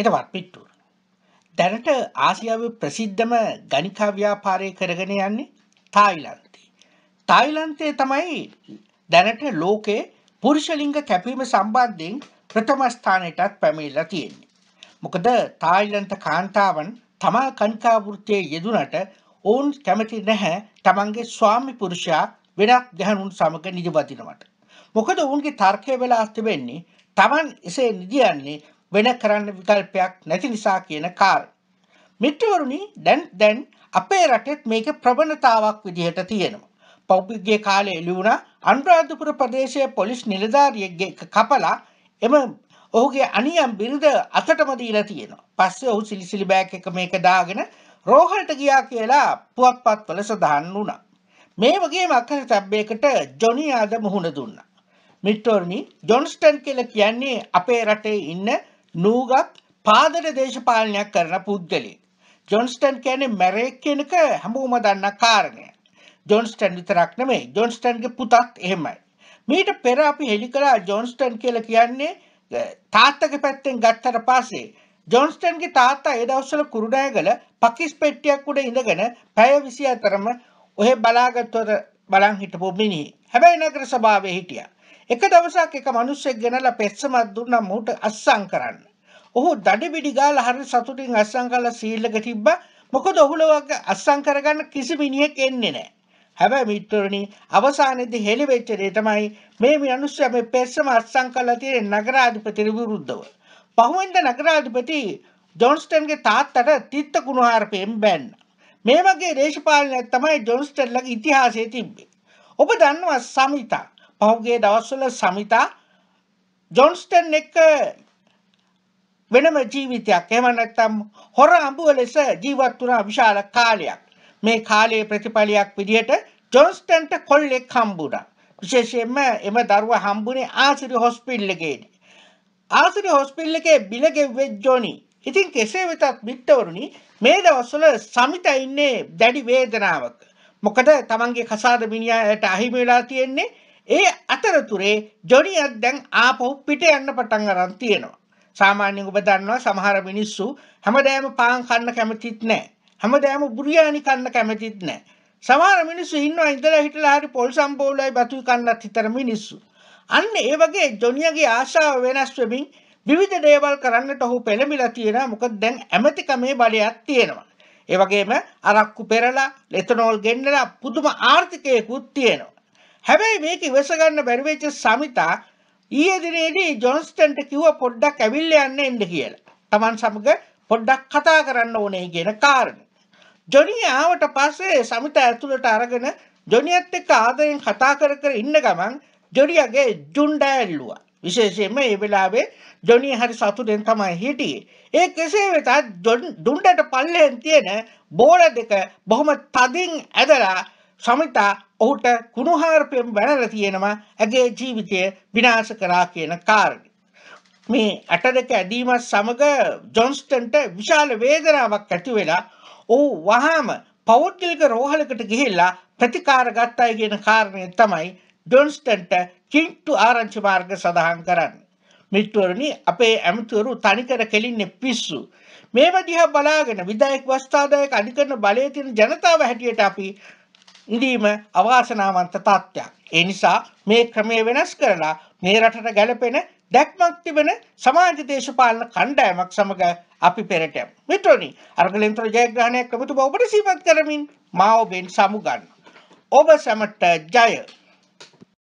හෙට වත්පිට්ටුව. දැනට ආසියාව ප්‍රසිද්ධම ගනිකා ව්‍යාපාරය කරගෙන යන්නේ තායිලන්තේ. තායිලන්තය තමයි දැනට ලෝකේ පුරුෂලිංග කැපීම සම්බන්ධයෙන් ප්‍රථම ස්ථානයටත් පැමිණිලා තියෙන්නේ. මොකද තායිලන්ත කාන්තාවන් තමා කනිකා වෘත්තියේ යෙදුනට ඔවුන් කැමති නැහැ තමන්ගේ ස්වාමි පුරුෂයා වෙනත් ගැහණුන් සමග නිජවතිනවට. මොකද ඔවුන්ගේ තර්කය වෙලා තිබෙන්නේ තමන් එසේ නිදියන්නේ වෙන කරන්න විකල්පයක් නැති නිසා කියන කාරය. මිත්‍රවරුනි දැන් දැන් අපේ රටෙත් මේක ප්‍රබණතාවක් විදිහට තියෙනවා. පෞද්ගලික කාලේ එළියුණා අනුරාධපුර ප්‍රදේශයේ පොලිස් නිලධාරියෙක්ගේ කපලා එම ඔහුගේ අනියම් බිරිඳ අතටම දීලා තියෙනවා. පස්සේ ඔහු සිලිසිලි බෑග් එක මේක දාගෙන රෝහලට ගියා කියලා පුවත්පත්වල සඳහන් වුණා. මේ වගේම අකරතැබ්බයකට ජොනි ආද මුහුණ දුන්නා. මිට්ටෝර්නි ජොන්ස්ටන් කියලා කියන්නේ අපේ රටේ ඉන්න නූගත් පාදර දේශපාලනයක් කරන පුද්ගලෙක්. ජොන්ස්ටන් කියන මැරෙක් කෙනක හැමෝම දන්න කාරණය. ජොන්ස්ටන් විතරක් නෙමේ ජොන්ස්ටන්ගේ පුතත් එහෙමයි. මීට පෙර අපි හෙළි කලා ජොන්ස්ටන් කියල කියන්නේ තාත්තක පැත්තෙන් ගත්තර පාසේ. ජොන්ස්ටන්ගේ තාත්තා එදවස්සල කුරුඩෑගල පකිස් පෙට්ටියක් උඩ ඉඳගෙන පැය විසි අතරම ඔහෙ බලාගත්වද බලං හිටපු මිනි හැබැයි නගර සභාවේ හිටියා. එක දවසක් එක මිනිස්සෙක් ගෙනලා පෙස්සමක් දුන්නා මූට අස්සම් කරන්න. ඔහු දඩබිඩි ගාලා හරි සතුටින් අස්සම් කරලා සීල් එක තිබ්බා. මොකද ඔහුලවක අස්සම් කරගන්න කිසි මිනිහෙක් එන්නේ නැහැ. හැබැයි මිත්‍රණි අවසානයේදී හෙලි වෙච්ච දේ තමයි මේ මිනිස්සු මේ පෙස්සම අස්සම් කළා තියෙන නගරාධිපති විරුද්ධව. පහුවෙන්ද නගරාධිපති ජොන්ස්ටන්ගේ තාත්තට තිත්ත ගුණාරපයෙන් බැන්න. මේ වගේ දේශපාලනයක් තමයි ජොන්ස්ටන්ලගේ ඉතිහාසයේ තිබ්බේ. ඔබ දන්නවා සමිතා පහුගේ දවස්වල සමිතා ජොන්ස්ටන් එක වෙනම ජීවිතයක් එහෙම නැත්නම් හොර අඹුව ලෙස ජීවත් වුණා විශාල කාලයක්. මේ කාලයේ ප්‍රතිඵලයක් විදිහට ජොන්ස්ටන්ට කොල්ලෙක් හම්බුණා. විශේෂයෙන්ම එම දරුවා හම්බුනේ ආසිරි හොස්පිටල් එකේදී. ආසිරි හොස්පිටල් එකේ බිල ගෙව්වේ ජොනි. ඉතින් කෙසේ වෙතත් මිත්තවරුනි මේ දවස්වල සමිතා ඉන්නේ දැඩි වේදනාවක. මොකද තමන්ගේ කසාද මිනිහාට අහිමි වෙලා තියෙන්නේ ඒ අතරතුරේ ජොනියත් දැන් ආපහු පිට යන්න පටන් ගන්න තියෙනවා. සාමාන්‍යයෙන් ඔබ දන්නවා සමහර මිනිස්සු හැමදාම පාන් කන්න කැමතිත් නැහැ. හැමදාම බුරියානි කන්න කැමතිත් නැහැ. සමහර මිනිස්සු ඉන්නවා ඉඳලා හිටලා හරි පොල් සම්බෝලයි බතුයි කන්නත් හිතන මිනිස්සු. අන්න ඒ වගේ ජොනියගේ ආශාව වෙනස් වෙමින් විවිධ දේවල් කරන්නට ඔහු පෙළඹිලා තියෙනවා. මොකද දැන් ඇමතිකමේ බලයක් තියෙනවා. ඒ වගේම අරක්කු පෙරලා, ලෙතනෝල් ගෙන්නලා පුදුම ආර්ථිකයකුත් තියෙනවා. හැබැයි මේක ඉවස ගන්න බැරි වෙච්ච සමිතා ඊයේ දිනේදී ජොන්ස්ටන්ට කිව්වා පොඩ්ඩක් ඇවිල්ලා යන්න එන්න කියලා. Taman සමග පොඩ්ඩක් කතා කරන්න ඕනේ කියන කාරණේ. ජොනි ආවට පස්සේ සමිතා ඇතුළට අරගෙන ජොනියත් එක්ක ආදරෙන් කතා කර කර ඉන්න ගමන් ජොනියගේ ජුණ්ඩ ඇල්ලුවා. විශේෂයෙන්ම ඒ වෙලාවේ ජොනි හරි සතුටෙන් තමයි හිටියේ. ඒ කෙසේ වෙතත් දුණ්ඩට පල්ලෙන් තියෙන බෝල දෙක බොහොම තදින් ඇදලා සමිතා ඔහුට කුණුහාරපයෙන් වැනල තියෙනවා ඇගේ ජීවිතය විනාශ කරා කියන කාරණ. මේ ඇට දෙක ඇදීමත් සමඟ ජොන්ස්ටන්ට විශාල වේදනාවක් ඇති වෙලා ඔහු වහාම පෞද්ගලික රෝහලකට ගිහිල්ලා ප්‍රතිකාර ගත්තායි කියන කාරණය තමයි ජොන්ස්ටන්ට කින්ට්ටු ආරංචි මාර්ග සඳහන් කරන්න. මිත්වරණි අපේ ඇමතිවරු තනිකර කෙලින්න පිස්සු. මේව දිහා බලාගෙන විදායක වස්ථාදායක අධිකරණ බලය තියෙන ජනතාව හැටියට අපි ඉඳීම අවාසනාවන්ත තත්ත්වයක්. ඒ නිසා මේ ක්‍රමය වෙනස් කරලා මේ රටට ගැලපෙන දැක්මක් තිබෙන සමාජ දේශපාලන කණ්ඩායමක් සමග අපි පෙරටයම්. මිත්‍රනි, අර්ගලෙන්තර ජයග්‍රහණයක් කමුතු බව ඔබට සිහිපත් කරමින් මා ඔබෙන් සමුගන්නවා. ඔබ සැමට ජය!